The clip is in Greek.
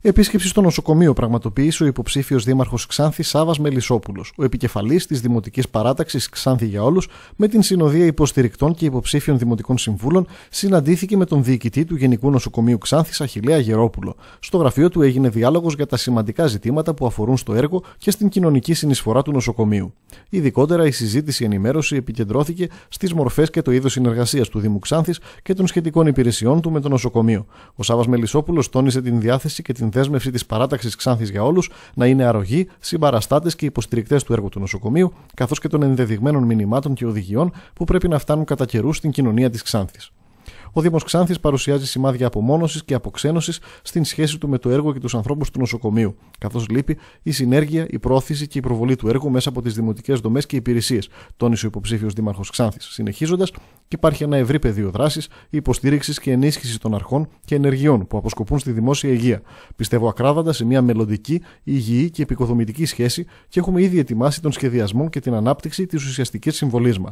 Επίσκεψη στο νοσοκομείο πραγματοποιήσει ο υποψήφιος Δήμαρχος Ξάνθης Σάβας Μελισσόπουλος, ο επικεφαλής της Δημοτικής Παράταξης Ξάνθη για Όλους, με την συνοδεία υποστηρικτών και υποψήφιων δημοτικών συμβούλων, συναντήθηκε με τον διοικητή του Γενικού Νοσοκομείου Ξάνθη Αχηλέα Γερόπουλο. Στο γραφείο του έγινε διάλογος για τα σημαντικά ζητήματα που αφορούν στο έργο και στην κοινωνική συνεισφορά του νοσοκομείου. Ειδικότερα, η συζήτηση ενημέρωση επικεντρώθηκε στις μορφές και το είδος συνεργασίας του Δήμου Ξάνθης και των σχετικών υπηρεσιών του με το νοσοκομείο. Ο Σάβας Μελισσόπουλος τόνισε την διάθεση και την την δέσμευση της παράταξης Ξάνθης για όλους να είναι αρρωγοί, συμπαραστάτες και υποστηρικτές του έργου του νοσοκομείου, καθώς και των ενδεδειγμένων μηνυμάτων και οδηγιών που πρέπει να φτάνουν κατά καιρού στην κοινωνία της Ξάνθης ο Δήμος Ξάνθης παρουσιάζει σημάδια απομόνωσης και αποξένωσης στην σχέση του με το έργο και τους ανθρώπους του νοσοκομείου, καθώς λείπει η συνέργεια, η πρόθεση και η προβολή του έργου μέσα από τις δημοτικές δομές και υπηρεσίες, τόνισε ο υποψήφιος Δήμαρχος Ξάνθης. Συνεχίζοντας, υπάρχει ένα ευρύ πεδίο δράσης, υποστήριξης και ενίσχυσης των αρχών και ενεργειών που αποσκοπούν στη δημόσια υγεία. Πιστεύω ακράδαντα σε μια μελλοντική, υγιή και επικοδομητική σχέση και έχουμε ήδη ετοιμάσει τον σχεδιασμό και την ανάπτυξη της ουσιαστικής συμβολής μας.